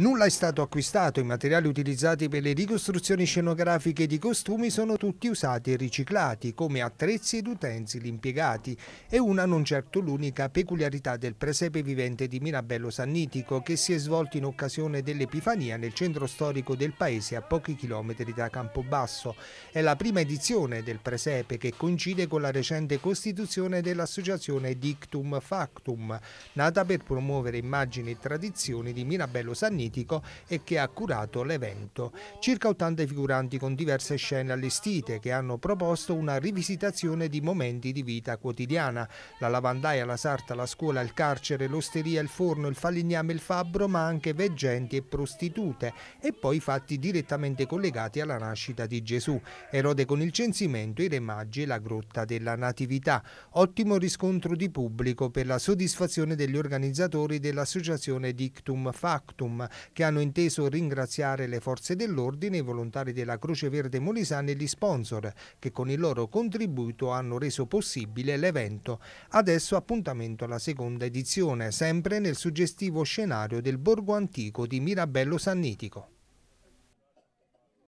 Nulla è stato acquistato, i materiali utilizzati per le ricostruzioni scenografiche di costumi sono tutti usati e riciclati, come attrezzi ed utensili impiegati. È una non certo l'unica peculiarità del presepe vivente di Mirabello Sannitico, che si è svolto in occasione dell'Epifania nel centro storico del paese a pochi chilometri da Campobasso. È la prima edizione del presepe che coincide con la recente costituzione dell'associazione Dictum Factum, nata per promuovere immagini e tradizioni di Mirabello Sannitico mitico e che ha curato l'evento. Circa 80 figuranti con diverse scene allestite che hanno proposto una rivisitazione di momenti di vita quotidiana. La lavandaia, la sarta, la scuola, il carcere, l'osteria, il forno, il falegname, il fabbro, ma anche veggenti e prostitute e poi fatti direttamente collegati alla nascita di Gesù. Erode con il censimento, i re magi e la grotta della Natività. Ottimo riscontro di pubblico per la soddisfazione degli organizzatori dell'associazione Dictum Factum che hanno inteso ringraziare le forze dell'ordine, i volontari della Croce Verde Molisana e gli sponsor che con il loro contributo hanno reso possibile l'evento. Adesso appuntamento alla seconda edizione, sempre nel suggestivo scenario del Borgo Antico di Mirabello Sannitico.